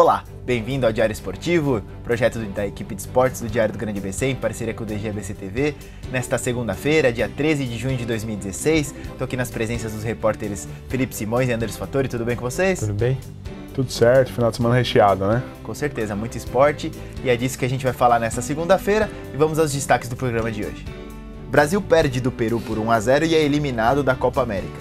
Olá, bem-vindo ao Diário Esportivo, projeto da equipe de esportes do Diário do Grande BC em parceria com o DGBC TV. Nesta segunda-feira, dia 13 de junho de 2016, estou aqui nas presenças dos repórteres Felipe Simões e Anderson Fattori. Tudo bem com vocês? Tudo bem. Tudo certo, final de semana recheado, né? Com certeza, muito esporte e é disso que a gente vai falar nesta segunda-feira e vamos aos destaques do programa de hoje. Brasil perde do Peru por 1 a 0 e é eliminado da Copa América.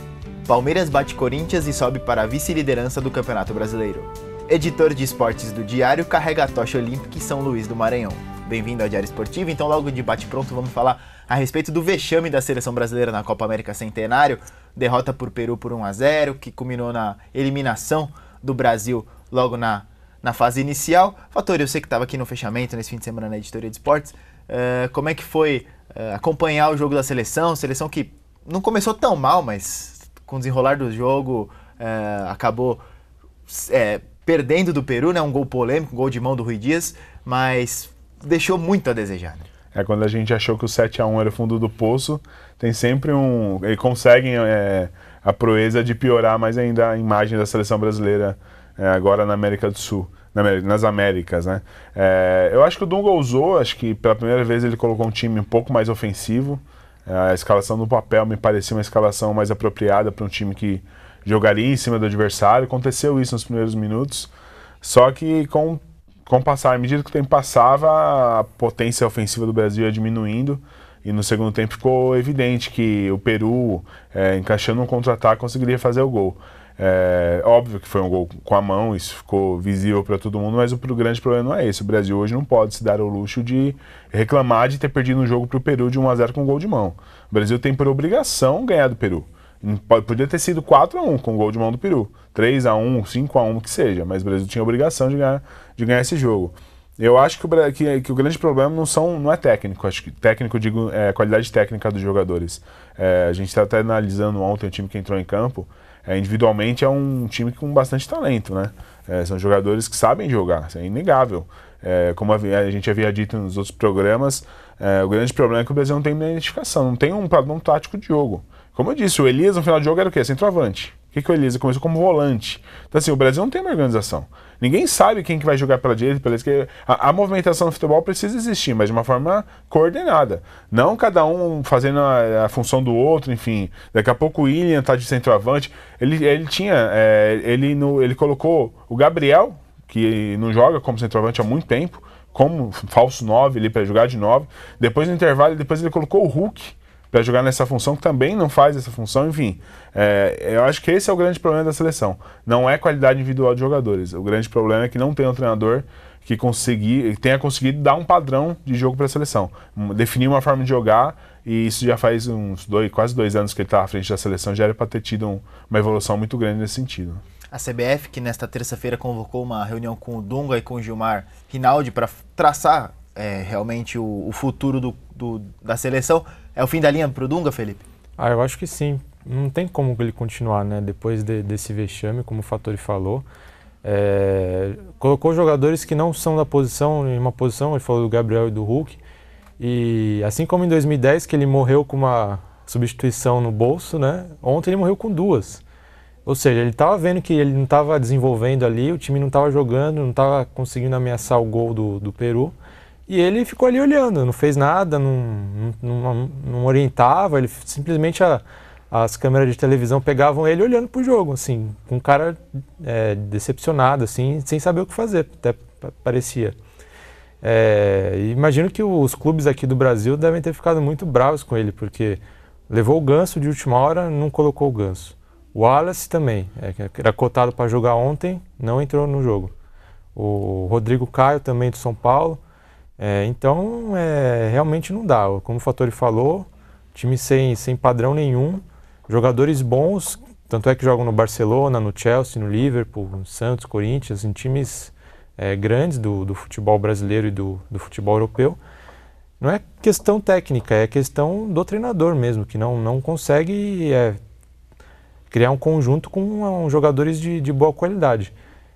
Palmeiras bate Corinthians e sobe para a vice-liderança do Campeonato Brasileiro editor de esportes do Diário, carrega a tocha olímpica em São Luís do Maranhão. Bem-vindo ao Diário Esportivo. Então, logo de bate-pronto, vamos falar a respeito do vexame da seleção brasileira na Copa América Centenário. Derrota por Peru por 1 a 0 que culminou na eliminação do Brasil logo na, na fase inicial. Fator, eu sei que estava aqui no fechamento nesse fim de semana na editoria de esportes. Uh, como é que foi uh, acompanhar o jogo da seleção? Seleção que não começou tão mal, mas com o desenrolar do jogo uh, acabou é, perdendo do Peru, né? Um gol polêmico, um gol de mão do Rui Dias, mas deixou muito a desejar. Né? É quando a gente achou que o 7 a 1 era o fundo do poço, tem sempre um. e conseguem é, a proeza de piorar mais ainda a imagem da seleção brasileira é, agora na América do Sul. Na, nas Américas, né? É, eu acho que o Dunga usou, acho que pela primeira vez ele colocou um time um pouco mais ofensivo. É, a escalação no papel me parecia uma escalação mais apropriada para um time que jogaria em cima do adversário. Aconteceu isso nos primeiros minutos, só que com, com passar, à medida que o tempo passava, a potência ofensiva do Brasil ia diminuindo. E no segundo tempo ficou evidente que o Peru, é, encaixando um contra-ataque, conseguiria fazer o gol. É, óbvio que foi um gol com a mão, isso ficou visível para todo mundo, mas o, o, grande problema não é esse. O Brasil hoje não pode se dar o luxo de reclamar de ter perdido um jogo para o Peru de 1 a 0 com um gol de mão. O Brasil tem por obrigação ganhar do Peru. Hum, podia ter sido 4 a 1 com o gol de mão do Peru. 3 a 1 5 a 1 que seja, mas o Brasil tinha a obrigação de ganhar, de ganhar esse jogo. Eu acho que o, que, que o grande problema não, são, não é técnico. Acho que técnico, digo, é qualidade técnica dos jogadores. É, a gente está até analisando ontem o time que entrou em campo. É, individualmente é um time com bastante talento, né? É, são jogadores que sabem jogar, isso é inegável. É, como a gente havia dito nos outros programas, é, o grande problema é que o Brasil não tem identificação, não tem um padrão tá tático de jogo. Como eu disse, o Elias no final de jogo era o quê? Centroavante. O que, que o Elias começou como volante? Então, assim, o Brasil não tem uma organização. Ninguém sabe quem que vai jogar pela direita, pela esquerda. A, a, movimentação no futebol precisa existir, mas de uma forma coordenada. Não cada um fazendo a, a função do outro, enfim. Daqui a pouco o William tá de centroavante. Ele, ele tinha. É, ele, no, ele colocou o Gabriel, que não joga como centroavante há muito tempo, como falso 9 ali para jogar de 9. Depois no intervalo, depois ele colocou o Hulk para jogar nessa função, que também não faz essa função, enfim. É, eu acho que esse é o grande problema da seleção. Não é qualidade individual de jogadores. O grande problema é que não tem um treinador que consegui, tenha conseguido dar um padrão de jogo para a seleção, definir uma forma de jogar. E isso já faz uns dois, quase dois anos que ele está à frente da seleção, já era para ter tido um, uma evolução muito grande nesse sentido. A CBF, que nesta terça-feira convocou uma reunião com o Dunga e com o Gilmar Rinaldi para traçar é, realmente o, o futuro do, do, da seleção, é o fim da linha para o Dunga, Felipe? Ah, eu acho que sim. Não tem como ele continuar, né? Depois de, desse vexame, como o Fatori falou. É, colocou jogadores que não são da posição, em uma posição, ele falou do Gabriel e do Hulk. E assim como em 2010, que ele morreu com uma substituição no bolso, né? Ontem ele morreu com duas. Ou seja, ele estava vendo que ele não estava desenvolvendo ali, o time não estava jogando, não estava conseguindo ameaçar o gol do, do Peru. E ele ficou ali olhando, não fez nada, não, não, não orientava, ele simplesmente a, as câmeras de televisão pegavam ele olhando para o jogo, assim, com um cara é, decepcionado, assim, sem saber o que fazer, até parecia. É, imagino que os clubes aqui do Brasil devem ter ficado muito bravos com ele, porque levou o ganso de última hora, não colocou o ganso. O Wallace também, é, era cotado para jogar ontem, não entrou no jogo. O Rodrigo Caio também do São Paulo. É, então, é, realmente não dá. Como o Fatori falou, time sem, sem padrão nenhum, jogadores bons, tanto é que jogam no Barcelona, no Chelsea, no Liverpool, no Santos, Corinthians, em times é, grandes do, do futebol brasileiro e do, do futebol europeu. Não é questão técnica, é questão do treinador mesmo, que não, não consegue é, criar um conjunto com um, jogadores de, de boa qualidade.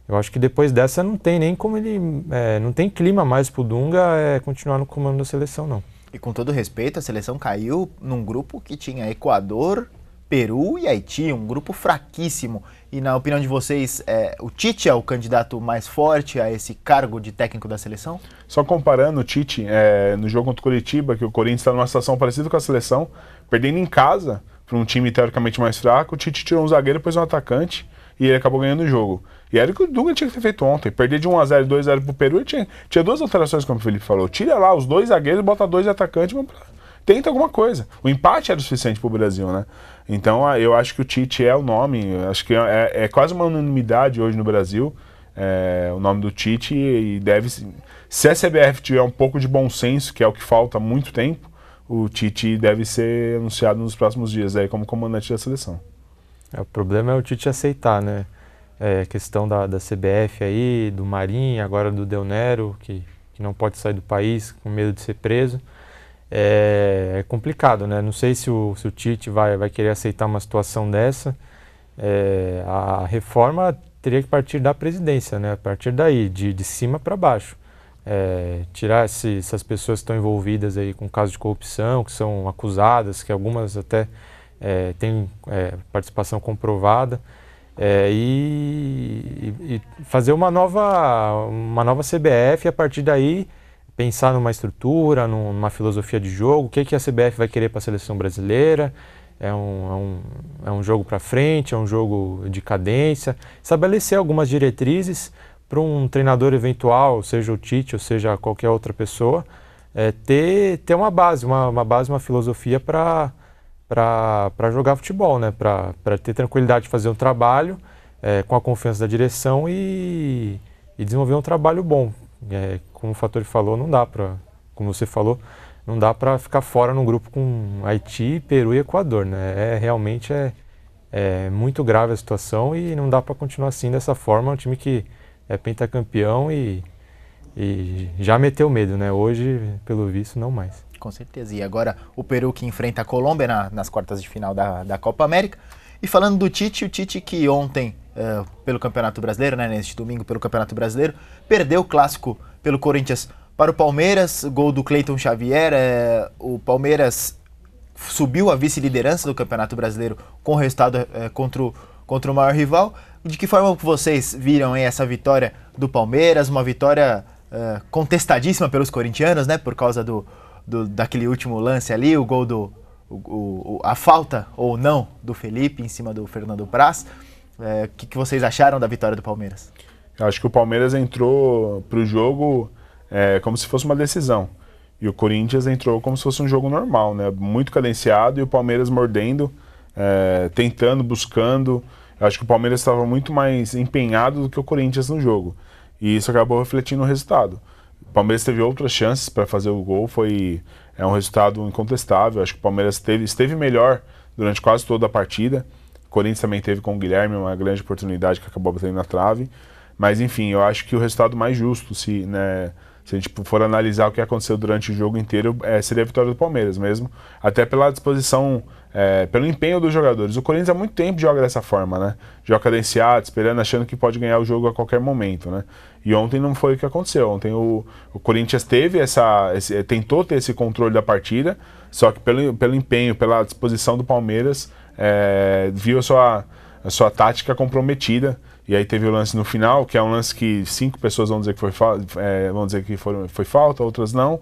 Eu acho que depois dessa não tem nem como ele. É, não tem clima mais pro Dunga é, continuar no comando da seleção, não. E com todo respeito, a seleção caiu num grupo que tinha Equador, Peru e Haiti, um grupo fraquíssimo. E na opinião de vocês, é, o Tite é o candidato mais forte a esse cargo de técnico da seleção? Só comparando o Tite é, no jogo contra o Curitiba, que o Corinthians está numa situação parecida com a seleção, perdendo em casa para um time teoricamente mais fraco, o Tite tirou um zagueiro e pôs um atacante e ele acabou ganhando o jogo. E era o que o Dunga tinha que ter feito ontem. Perder de 1x0 e 2x0 pro Peru, tinha, tinha duas alterações, como o Felipe falou. Tira lá os dois zagueiros, bota dois atacantes, tenta alguma coisa. O empate era o suficiente pro Brasil, né? Então ah, eu acho que o Tite é o nome, acho que é, é, é quase uma unanimidade hoje no Brasil. É, o nome do Tite e deve. Se a CBF tiver um pouco de bom senso, que é o que falta há muito tempo, o Tite deve ser anunciado nos próximos dias aí como comandante da seleção. É, o problema é o Tite aceitar, né? É, questão da, da CBF aí, do Marinho, agora do Del Nero, que, que não pode sair do país com medo de ser preso. É, é complicado, né? Não sei se o, se o Tite vai, vai querer aceitar uma situação dessa. É, a reforma teria que partir da presidência, né? A partir daí, de, de cima para baixo. É, tirar se, se as pessoas estão envolvidas aí com casos de corrupção, que são acusadas, que algumas até é, tem é, participação comprovada. É, e, e, fazer uma nova, uma nova CBF e a partir daí pensar numa estrutura, numa filosofia de jogo, o que, que a CBF vai querer para a seleção brasileira, é um, é um, é um jogo para frente, é um jogo de cadência, estabelecer algumas diretrizes para um treinador eventual, seja o Tite ou seja qualquer outra pessoa, é, ter, ter uma base, uma, uma base, uma filosofia para para jogar futebol, né? Para ter tranquilidade de fazer um trabalho é, com a confiança da direção e, e desenvolver um trabalho bom. É, como o Fator falou, não dá para, como você falou, não dá para ficar fora num grupo com Haiti, Peru e Equador, né? É, realmente é, é muito grave a situação e não dá para continuar assim dessa forma. É um time que é pentacampeão e, e já meteu medo, né? Hoje, pelo visto, não mais com certeza. E agora o Peru que enfrenta a Colômbia na, nas quartas de final da, da Copa América. E falando do Tite, o Tite que ontem, uh, pelo Campeonato Brasileiro, né, neste domingo pelo Campeonato Brasileiro, perdeu o clássico pelo Corinthians para o Palmeiras, gol do Cleiton Xavier. Uh, o Palmeiras subiu a vice-liderança do Campeonato Brasileiro com o resultado uh, contra, o, contra o maior rival. De que forma vocês viram essa vitória do Palmeiras? Uma vitória contestadíssima pelos corintianos, né? Por causa do, do, daquele último lance ali, o gol do. O, o, a falta ou não do Felipe em cima do Fernando Praz. O é, que, que, vocês acharam da vitória do Palmeiras? Eu acho que o Palmeiras entrou para o jogo é, como se fosse uma decisão. E o Corinthians entrou como se fosse um jogo normal, né? Muito cadenciado e o Palmeiras mordendo, é, tentando, buscando. Eu acho que o Palmeiras estava muito mais empenhado do que o Corinthians no jogo. E isso acabou refletindo no resultado. O Palmeiras teve outras chances para fazer o gol, foi é um resultado incontestável. Acho que o Palmeiras teve, esteve melhor durante quase toda a partida. O Corinthians também teve com o Guilherme uma grande oportunidade que acabou batendo na trave. Mas enfim, eu acho que o resultado mais justo, se né, se a gente for analisar o que aconteceu durante o jogo inteiro, é, seria a vitória do Palmeiras mesmo. Até pela disposição, é, pelo empenho dos jogadores. O Corinthians há muito tempo joga dessa forma, né? Joga cadenciado, esperando, achando que pode ganhar o jogo a qualquer momento, né? E ontem não foi o que aconteceu. Ontem o, o Corinthians teve essa. Esse, é, tentou ter esse controle da partida, só que pelo, pelo empenho, pela disposição do Palmeiras, é, viu a sua, a sua tática comprometida. E aí teve o lance no final, que é um lance que cinco pessoas vão dizer que foi, é, vão dizer que foram, foi falta, outras não.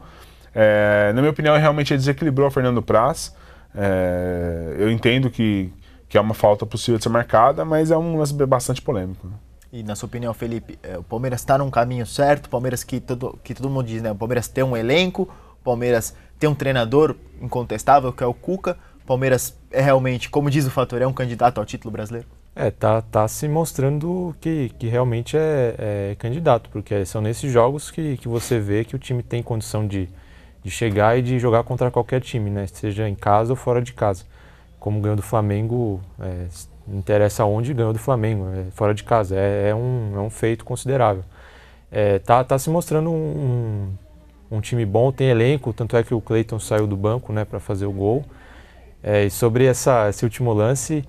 É, na minha opinião, realmente desequilibrou o Fernando Praz. É, eu entendo que, que é uma falta possível de ser marcada, mas é um lance bastante polêmico. Né? E na sua opinião, Felipe, é, o Palmeiras está num caminho certo? O Palmeiras que todo, que todo mundo diz, né? O Palmeiras tem um elenco, o Palmeiras tem um treinador incontestável, que é o Cuca. O Palmeiras é realmente, como diz o Fator, é um candidato ao título brasileiro? É, tá, tá se mostrando que, que realmente é, é candidato, porque são nesses jogos que, que você vê que o time tem condição de, de chegar e de jogar contra qualquer time, né? Seja em casa ou fora de casa. Como ganhou do Flamengo, é, interessa onde ganhou do Flamengo, é, fora de casa. É, é, um, é um feito considerável. É, tá, tá se mostrando um, um, time bom, tem elenco, tanto é que o Cleiton saiu do banco né, para fazer o gol. É, e sobre essa, esse último lance,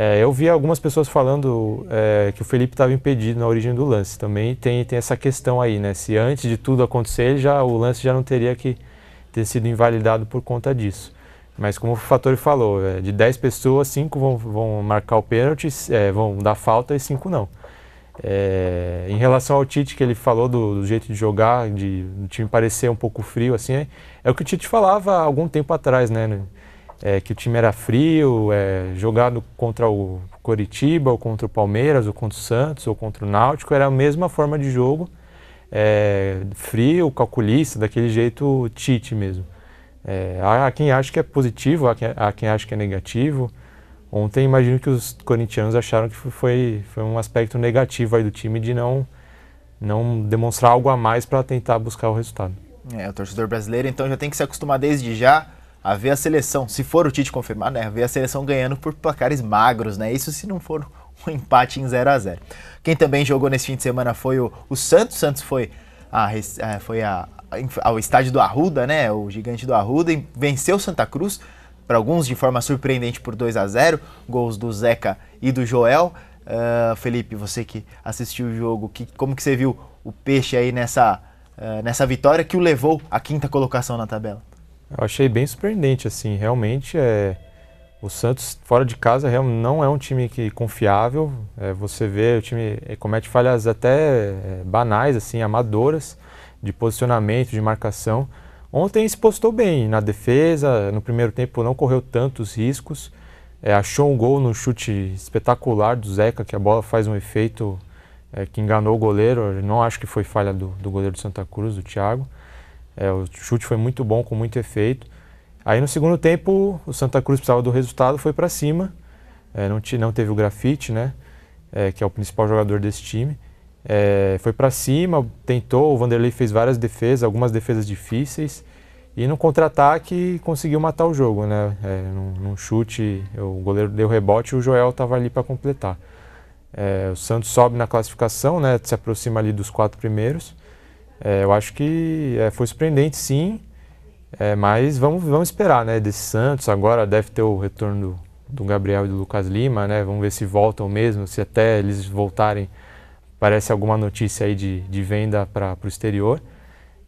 é, eu vi algumas pessoas falando é, que o Felipe estava impedido na origem do lance. Também tem, tem essa questão aí, né? Se antes de tudo acontecer, já o lance já não teria que ter sido invalidado por conta disso. Mas como o fator falou, é, de 10 pessoas, 5 vão, vão marcar o pênalti, é, vão dar falta e 5 não. É, em relação ao Tite, que ele falou do, do jeito de jogar, de time parecer um pouco frio, assim, é, é, o que o Tite falava há algum tempo atrás, né? é, que o time era frio, é, jogado contra o Coritiba, ou contra o Palmeiras, ou contra o Santos, ou contra o Náutico, era a mesma forma de jogo, é, frio, calculista, daquele jeito Tite mesmo. É, há quem acha que é positivo, há quem, há quem acha que é negativo. Ontem imagino que os corintianos acharam que foi, foi um aspecto negativo aí do time de não, não demonstrar algo a mais para tentar buscar o resultado. É, o torcedor brasileiro então já tem que se acostumar desde já a ver a seleção, se for o Tite confirmado, né, a ver a seleção ganhando por placares magros, né? Isso se não for um empate em 0 a 0. Quem também jogou nesse fim de semana foi o, o Santos. Santos foi a, é, foi a, ao estádio do Arruda, né? O gigante do Arruda e venceu Santa Cruz para alguns de forma surpreendente por 2 a 0, gols do Zeca e do Joel. Uh, Felipe, você que assistiu o jogo, que, como que você viu o peixe aí nessa, uh, nessa vitória que o levou à quinta colocação na tabela? Eu achei bem surpreendente, assim, realmente é... O Santos fora de casa não é um time que confiável. É, você vê o time é, comete falhas até é, banais, assim, amadoras de posicionamento, de marcação. Ontem se postou bem na defesa, no primeiro tempo não correu tantos riscos. É, achou um gol no chute espetacular do Zeca, que a bola faz um efeito é, que enganou o goleiro. Eu não acho que foi falha do, do goleiro do Santa Cruz, do Thiago. É, o chute foi muito bom, com muito efeito. Aí no segundo tempo, o Santa Cruz precisava do resultado, foi para cima. É, não, não teve o grafite, né? É, que é o principal jogador desse time. É, foi para cima, tentou, o Vanderlei fez várias defesas, algumas defesas difíceis. E no contra-ataque conseguiu matar o jogo, né? É, num, num chute, o goleiro deu rebote e o Joel estava ali para completar. É, o Santos sobe na classificação, né? Se aproxima ali dos quatro primeiros. É, eu acho que é, foi surpreendente, sim, é, mas vamos, vamos esperar, né? Desse Santos, agora deve ter o retorno do, do Gabriel e do Lucas Lima, né? Vamos ver se voltam mesmo, se até eles voltarem, parece alguma notícia aí de, de venda para o exterior.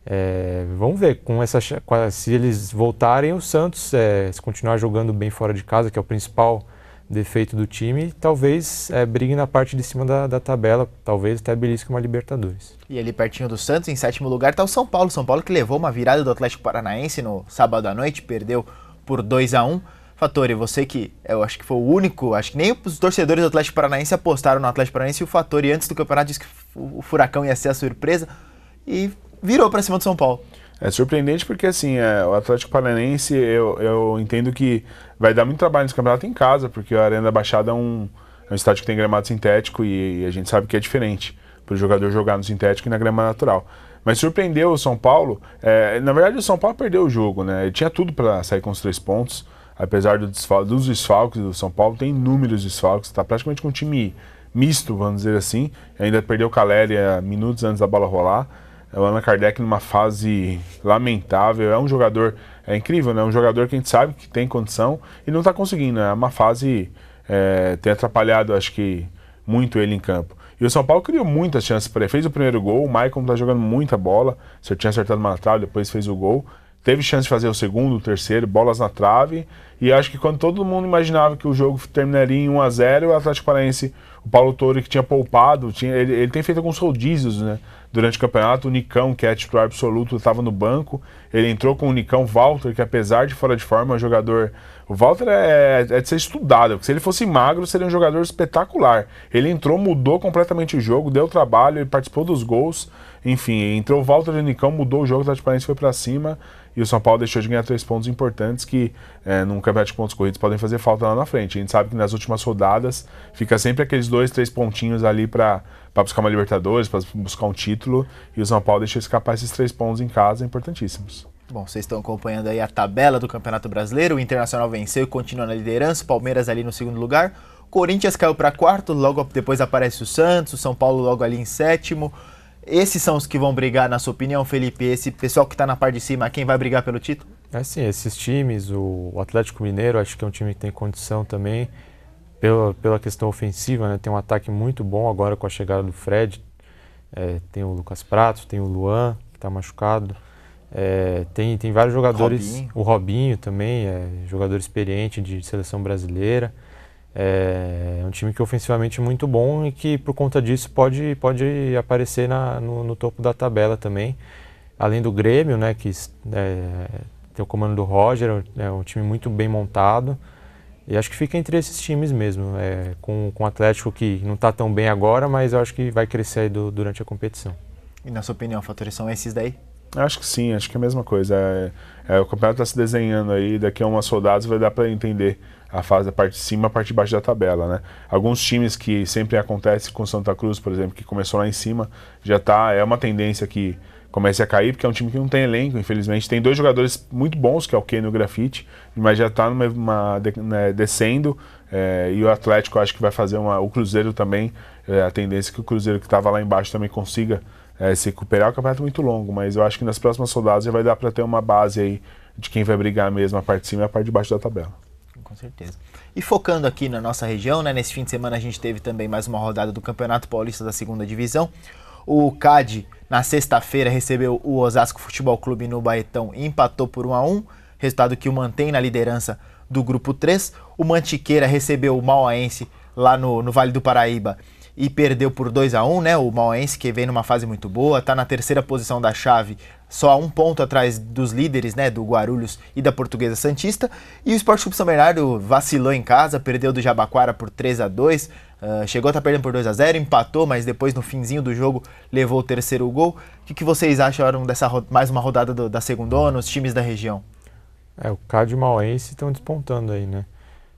É, vamos ver com essa se eles voltarem o Santos é, se continuar jogando bem fora de casa que é o principal defeito do time, talvez é, brigue na parte de cima da, da tabela, talvez até belisque uma Libertadores. E ali pertinho do Santos, em sétimo lugar, está o São Paulo. São Paulo que levou uma virada do Atlético Paranaense no sábado à noite, perdeu por 2 a 1 Fatore, você que é, eu acho que foi o único, acho que nem os torcedores do Atlético Paranaense apostaram no Atlético Paranaense e o Fatore antes do campeonato disse que o Furacão ia ser a surpresa e virou para cima do São Paulo. É surpreendente porque, assim, é, o Atlético Paranaense eu, eu entendo que vai dar muito trabalho nesse campeonato em casa, porque a Arena da Baixada é um, é um estádio que tem gramado sintético e, e a gente sabe que é diferente para o jogador jogar no sintético e na grama natural. Mas surpreendeu o São Paulo. É, na verdade, o São Paulo perdeu o jogo, né? Ele tinha tudo para sair com os três pontos, apesar do desfal dos desfalques do São Paulo, tem inúmeros desfalques, está praticamente com um time misto, vamos dizer assim. Ainda perdeu o Caléria minutos antes da bola rolar. É o Allan Kardec numa fase lamentável. É um jogador é incrível, né? É um jogador que a gente sabe que tem condição e não está conseguindo. Né? É uma fase é, tem atrapalhado, acho que muito ele em campo. E o São Paulo criou muitas chances para ele. Fez o primeiro gol, o Maicon está jogando muita bola. Se eu tinha acertado uma trave, depois fez o gol teve chance de fazer o segundo, o terceiro, bolas na trave. E acho que quando todo mundo imaginava que o jogo terminaria em 1 a 0 o Atlético Paranaense, o Paulo Torre, que tinha poupado, tinha, ele, ele tem feito alguns rodízios né, durante o campeonato. O Nicão, que é titular absoluto, estava no banco. Ele entrou com o Nicão Walter, que apesar de fora de forma, é um jogador. O Walter é, é, é de ser estudado, porque se ele fosse magro, seria um jogador espetacular. Ele entrou, mudou completamente o jogo, deu trabalho, ele participou dos gols. Enfim, entrou o Walter e o Nicão, mudou o jogo, o Atlético Paranaense foi para cima e o São Paulo deixou de ganhar três pontos importantes que, é, num campeonato de pontos corridos, podem fazer falta lá na frente. A gente sabe que nas últimas rodadas fica sempre aqueles dois, três pontinhos ali para buscar uma Libertadores, para buscar um título, e o São Paulo deixou escapar esses três pontos em casa importantíssimos. Bom, vocês estão acompanhando aí a tabela do Campeonato Brasileiro. O Internacional venceu e continua na liderança. Palmeiras ali no segundo lugar. Corinthians caiu para quarto, logo depois aparece o Santos, o São Paulo logo ali em sétimo. Esses são os que vão brigar, na sua opinião, Felipe? Esse pessoal que está na parte de cima, quem vai brigar pelo título? É sim, esses times, o Atlético Mineiro, acho que é um time que tem condição também, pela, pela questão ofensiva, né? Tem um ataque muito bom agora com a chegada do Fred. É, tem o Lucas Prato, tem o Luan, que está machucado. É, tem, tem vários jogadores, Robinho. o Robinho também, é jogador experiente de seleção brasileira. É um time que é ofensivamente é muito bom e que por conta disso pode, pode aparecer na, no, no, topo da tabela também. Além do Grêmio, né, que é, tem o comando do Roger, é um time muito bem montado. E acho que fica entre esses times mesmo, é, com, com o Atlético que não está tão bem agora, mas eu acho que vai crescer do, durante a competição. E na sua opinião, fatores são esses daí? Acho que sim, acho que é a mesma coisa. É, é, o campeonato está se desenhando aí, daqui a umas rodadas vai dar para entender a fase da parte de cima, a parte de baixo da tabela, né? Alguns times que sempre acontece com Santa Cruz, por exemplo, que começou lá em cima, já tá, é uma tendência que comece a cair, porque é um time que não tem elenco, infelizmente. Tem dois jogadores muito bons, que é o Keno e o Grafite, mas já está numa, uma, né, descendo. É, e o Atlético acho que vai fazer uma. O Cruzeiro também, é, a tendência é que o Cruzeiro que estava lá embaixo também consiga é, se recuperar. O campeonato é muito longo, mas eu acho que nas próximas rodadas já vai dar para ter uma base aí de quem vai brigar mesmo a parte de cima e a parte de baixo da tabela com certeza. E focando aqui na nossa região, né, nesse fim de semana a gente teve também mais uma rodada do Campeonato Paulista da Segunda Divisão. O CAD, na sexta-feira, recebeu o Osasco Futebol Clube no Baetão e empatou por 1 a 1 resultado que o mantém na liderança do grupo 3. O Mantiqueira recebeu o Mauaense lá no, no Vale do Paraíba e perdeu por 2 a 1 né? O Mauaense, que vem numa fase muito boa, está na terceira posição da chave só a um ponto atrás dos líderes, né, do Guarulhos e da Portuguesa Santista. E o Esporte Clube São Bernardo vacilou em casa, perdeu do Jabaquara por 3 a 2 uh, ah, chegou a estar tá perdendo por 2 a 0 empatou, mas depois no finzinho do jogo levou o terceiro gol. O que, que vocês acharam dessa mais uma rodada do, da segundona, os times da região? É, o Cade e o Mauense estão despontando aí, né?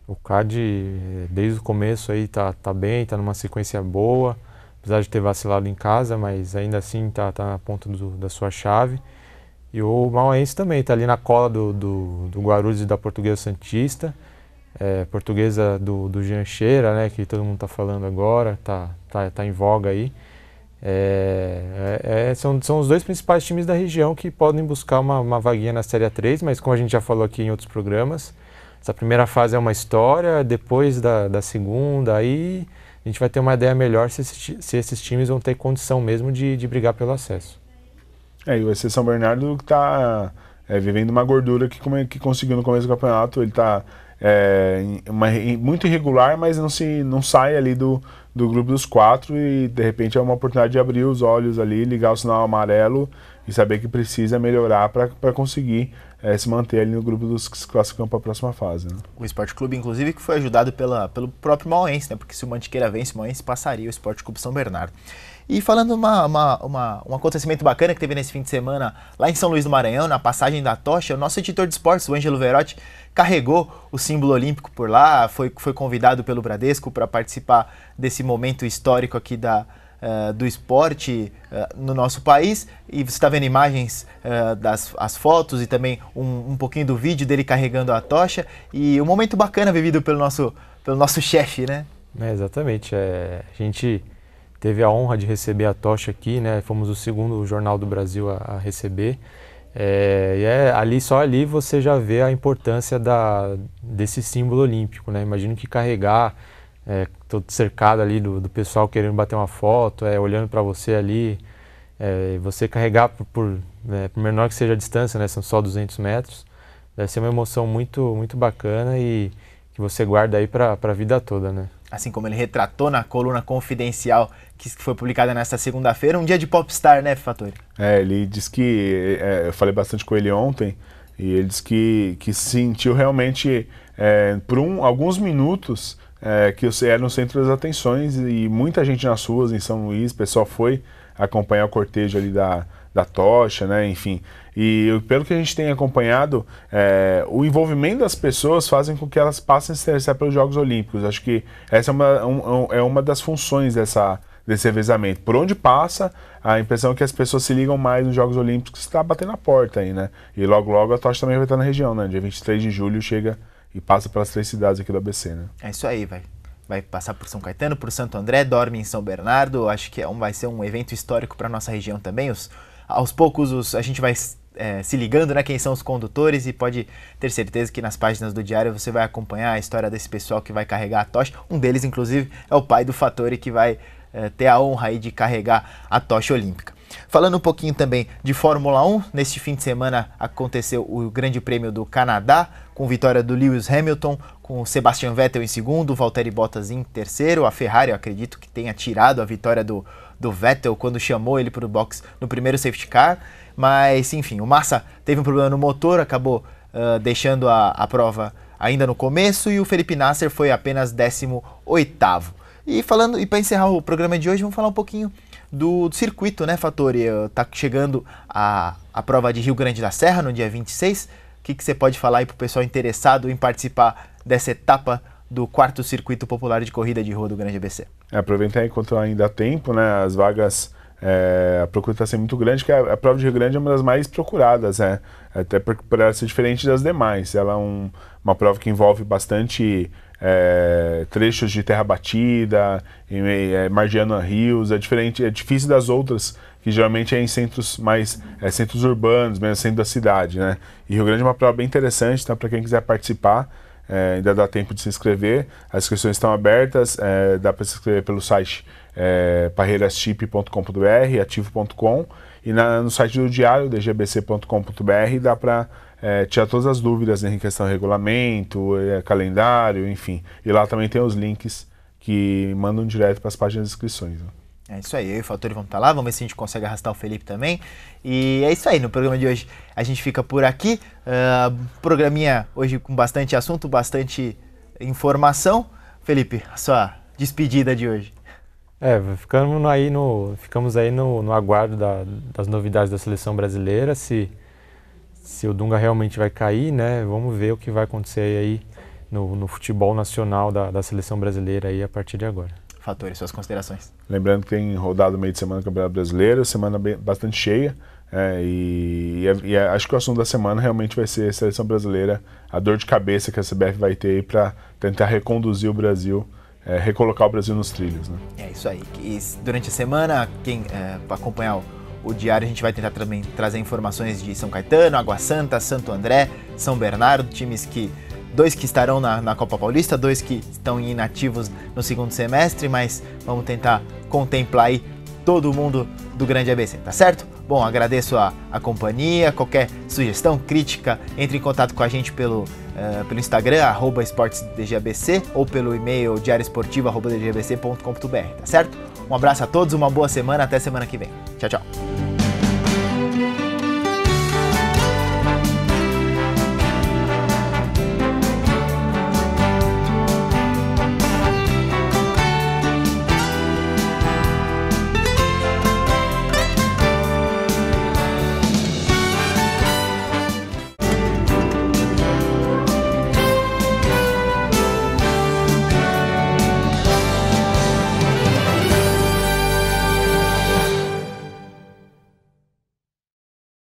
O Cade, desde o começo aí tá, tá bem, tá numa sequência boa apesar de ter vacilado em casa, mas ainda assim tá, tá na ponta do, da sua chave. E o Mauense também está ali na cola do, do, do, Guarulhos e da Portuguesa Santista, é, portuguesa do, do Jancheira, né, que todo mundo está falando agora, tá, tá, tá em voga aí. É, é, é, são, são os dois principais times da região que podem buscar uma, uma vaguinha na Série 3 mas como a gente já falou aqui em outros programas, essa primeira fase é uma história, depois da, da segunda, aí a gente vai ter uma ideia melhor se, esses, se esses times vão ter condição mesmo de, de brigar pelo acesso. É, e o EC São Bernardo está é, vivendo uma gordura que, como é, que conseguiu no começo do campeonato. Ele está é, muito irregular, mas não, se, não sai ali do, do grupo dos quatro e de repente é uma oportunidade de abrir os olhos ali, ligar o sinal amarelo e saber que precisa melhorar para conseguir é, se manter ali no grupo dos que se classificam para a próxima fase. Né? O Esporte Clube, inclusive, que foi ajudado pela, pelo próprio Mauense, né? porque se o Mantiqueira vence, o Mauense passaria o Esporte Clube São Bernardo. E falando uma, uma, uma, um acontecimento bacana que teve nesse fim de semana lá em São Luís do Maranhão, na passagem da tocha, o nosso editor de esportes, o Ângelo Verotti, carregou o símbolo olímpico por lá, foi, foi convidado pelo Bradesco para participar desse momento histórico aqui da, eh, do esporte uh, no nosso país. E você está vendo imagens uh, das as fotos e também um, um pouquinho do vídeo dele carregando a tocha. E um momento bacana vivido pelo nosso, pelo nosso chefe, né? É, exatamente. É, a gente teve a honra de receber a tocha aqui, né? Fomos o segundo jornal do Brasil a, a receber. É, e é, ali só ali você já vê a importância da, desse símbolo olímpico, né? Imagino que carregar é, todo cercado ali do, do, pessoal querendo bater uma foto, é, olhando para você ali, é, você carregar por, por, né, por, menor que seja a distância, né, são só 200 metros, deve ser uma emoção muito, muito bacana e que você guarda aí para a vida toda, né? Assim como ele retratou na coluna confidencial que foi publicada nesta segunda-feira, um dia de popstar, né, Fatori? É, ele disse que, é, eu falei bastante com ele ontem, e ele disse que, que sentiu realmente, é, por um, alguns minutos, é, que você era no centro das atenções e muita gente nas ruas em São Luís, o pessoal foi acompanhar o cortejo ali da, da tocha, né? Enfim. E pelo que a gente tem acompanhado, é, o envolvimento das pessoas fazem com que elas passem a se interessar pelos Jogos Olímpicos. Acho que essa é uma, um, é, é uma das funções dessa, desse revezamento. Por onde passa, a impressão é que as pessoas se ligam mais nos Jogos Olímpicos está batendo a porta aí, né? E logo, logo a tocha também vai estar na região, né? Dia 23 de julho chega e passa pelas três cidades aqui do ABC, né? É isso aí, vai. Vai passar por São Caetano, por Santo André, dorme em São Bernardo. Acho que é um, vai ser um evento histórico para nossa região também. Os, aos poucos os, a gente vai é, se ligando, né? Quem são os condutores e pode ter certeza que nas páginas do diário você vai acompanhar a história desse pessoal que vai carregar a tocha. Um deles, inclusive, é o pai do Fattori que vai é, ter a honra aí de carregar a tocha olímpica. Falando um pouquinho também de Fórmula 1, neste fim de semana aconteceu o Grande Prêmio do Canadá, com vitória do Lewis Hamilton, com Sebastian Vettel em segundo, Valtteri Bottas em terceiro. A Ferrari, acredito que tenha tirado a vitória do, do Vettel quando chamou ele para o box no primeiro safety car. Mas enfim, o Massa teve um problema no motor, acabou uh, deixando a, a prova ainda no começo e o Felipe Nasser foi apenas 18 E falando e para encerrar o programa de hoje, vamos falar um pouquinho do, do circuito, né, Fatori? Tá chegando a, a prova de Rio Grande da Serra no dia 26. O que, você pode falar aí para o pessoal interessado em participar dessa etapa do quarto circuito popular de corrida de rua do Grande ABC? É, aproveitar enquanto ainda há tempo, né? As vagas é, a procura está sendo muito grande, que a, a, prova de Rio Grande é uma das mais procuradas, né? até por, por ela ser diferente das demais. Ela é um, uma prova que envolve bastante é, trechos de terra batida, em, é, Margiana Rios, é diferente, é difícil das outras que geralmente é em centros mais é, centros urbanos, mesmo centro da cidade, né? E Rio Grande é uma prova bem interessante, tá? Para quem quiser participar, é, ainda dá tempo de se inscrever. As inscrições estão abertas, é, dá para se inscrever pelo site é, ativo.com e na, no site do diário dgbc.com.br dá para é, todas as dúvidas em questão de regulamento, é, calendário, enfim. E lá também tem os links que mandam direto para as páginas de inscrições. Né? É isso aí, eu e o Fatori vamos estar tá lá, vamos ver se a gente consegue arrastar o Felipe também. E é isso aí, no programa de hoje a gente fica por aqui. Uh, programinha hoje com bastante assunto, bastante informação. Felipe, a sua despedida de hoje. É, ficamos aí no, ficamos aí no, no aguardo da, das novidades da seleção brasileira, se se o Dunga realmente vai cair, né? Vamos ver o que vai acontecer aí no, no futebol nacional da, da, seleção brasileira aí a partir de agora. Fatores, suas considerações. Lembrando que tem rodado meio de semana no Campeonato Brasileiro, semana bem, bastante cheia. É, e, e, é, é, acho que o assunto da semana realmente vai ser a seleção brasileira, a dor de cabeça que a CBF vai ter para tentar reconduzir o Brasil, é, recolocar o Brasil nos trilhos. Né? É isso aí. E durante a semana, quem é, acompanhar o o diário a gente vai tentar também trazer informações de São Caetano, Água Santa, Santo André, São Bernardo, times que. Dois que estarão na, na Copa Paulista, dois que estão inativos no segundo semestre, mas vamos tentar contemplar aí todo mundo do Grande ABC, tá certo? Bom, agradeço a, a companhia, qualquer sugestão, crítica, entre em contato com a gente pelo, uh, pelo Instagram, arroba esportesdgbc, ou pelo e-mail diarioesportivo.dgbc.com.br, tá certo? Um abraço a todos, uma boa semana, até semana que vem. Tchau, tchau.